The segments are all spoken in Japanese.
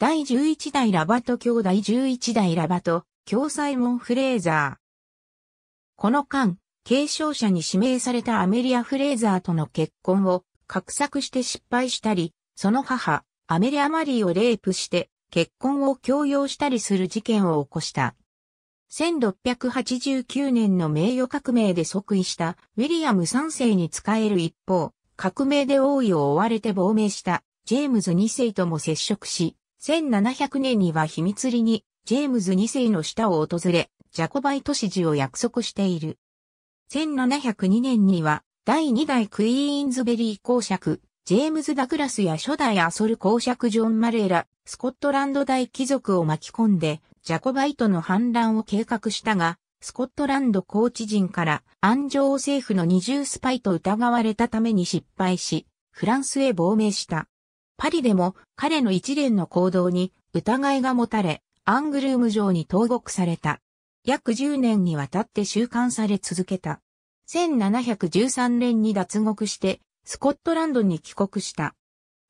第11代ラバト兄第11代ラバト、共サイモン・フレーザー。この間、継承者に指名されたアメリア・フレーザーとの結婚を、画策して失敗したり、その母、アメリア・マリーをレイプして、結婚を強要したりする事件を起こした。1689年の名誉革命で即位したウィリアム3世に仕える一方、革命で王位を追われて亡命したジェームズ2世とも接触し、1700年には秘密裏にジェームズ2世の下を訪れ、ジャコバイト支持を約束している。1702年には第2代クイーンズベリー公爵、ジェームズ・ダグラスや初代アソル公爵ジョン・マレーラ、スコットランド大貴族を巻き込んで、ジャコバイトの反乱を計画したが、スコットランドー知人から安城政府の二重スパイと疑われたために失敗し、フランスへ亡命した。パリでも彼の一連の行動に疑いが持たれ、アングルーム城に投獄された。約10年にわたって収監され続けた。1713年に脱獄して、スコットランドに帰国した。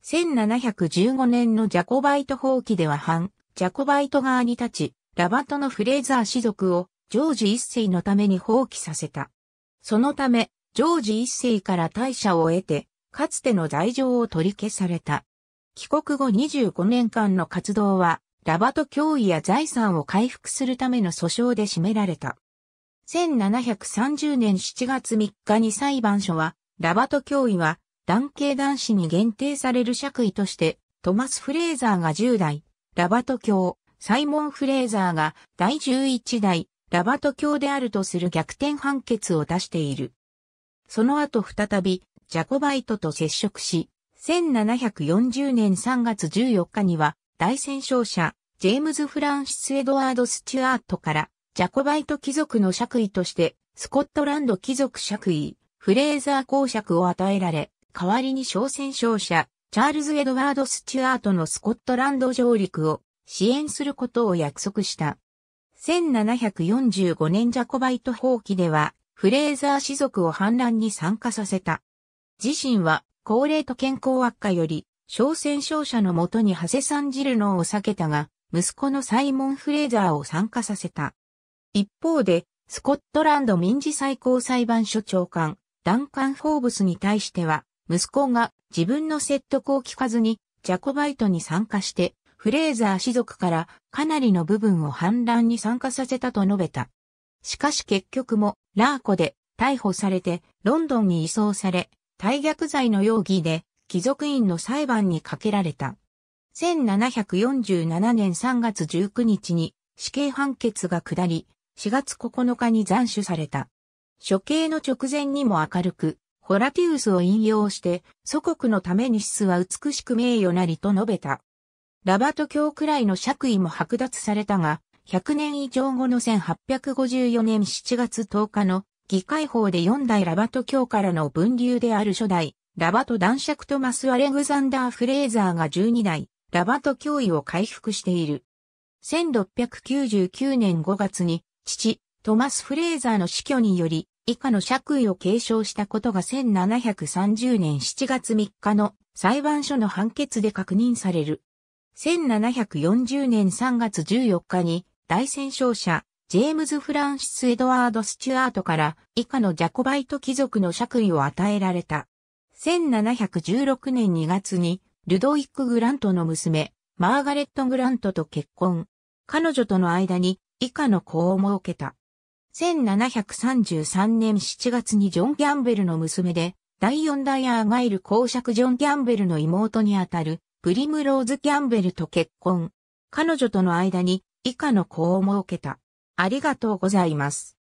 1715年のジャコバイト放棄では反、ジャコバイト側に立ち、ラバトのフレーザー氏族をジョージ一世のために放棄させた。そのため、ジョージ一世から大社を得て、かつての罪状を取り消された。帰国後25年間の活動は、ラバト脅威や財産を回復するための訴訟で占められた。1730年7月3日に裁判所は、ラバト脅威は、男系男子に限定される爵位として、トマス・フレーザーが10代、ラバト教、サイモン・フレーザーが第11代、ラバト教であるとする逆転判決を出している。その後再び、ジャコバイトと接触し、1740年3月14日には、大戦勝者、ジェームズ・フランシス・エドワード・スチュアートから、ジャコバイト貴族の爵位として、スコットランド貴族爵位、フレーザー公爵を与えられ、代わりに小戦勝者、チャールズ・エドワード・スチュアートのスコットランド上陸を支援することを約束した。1745年ジャコバイト放棄では、フレーザー氏族を反乱に参加させた。自身は高齢と健康悪化より、小戦勝者のもとに長谷さんじるのを避けたが、息子のサイモン・フレーザーを参加させた。一方で、スコットランド民事最高裁判所長官、ダンカン・フォーブスに対しては、息子が自分の説得を聞かずに、ジャコバイトに参加して、フレーザー氏族からかなりの部分を反乱に参加させたと述べた。しかし結局も、ラーコで逮捕されて、ロンドンに移送され、大逆罪の容疑で、貴族院の裁判にかけられた。1747年3月19日に死刑判決が下り、4月9日に斬首された。処刑の直前にも明るく、ホラティウスを引用して、祖国のために死は美しく名誉なりと述べた。ラバト教くらいの爵位も剥奪されたが、100年以上後の1854年7月10日の議会法で4代ラバト教からの分流である初代、ラバト男爵トマス・アレグザンダー・フレーザーが12代、ラバト教位を回復している。1699年5月に、父、トマス・フレーザーの死去により、以下の爵位を継承したことが1730年7月3日の裁判所の判決で確認される。1740年3月14日に大戦勝者ジェームズ・フランシス・エドワード・スチュアートから以下のジャコバイト貴族の爵位を与えられた。1716年2月にルドイック・グラントの娘、マーガレット・グラントと結婚。彼女との間に以下の子を設けた。1733年7月にジョン・ギャンベルの娘で、第4代アーガイル公爵ジョン・ギャンベルの妹にあたる、プリムローズ・ギャンベルと結婚。彼女との間に以下の子を設けた。ありがとうございます。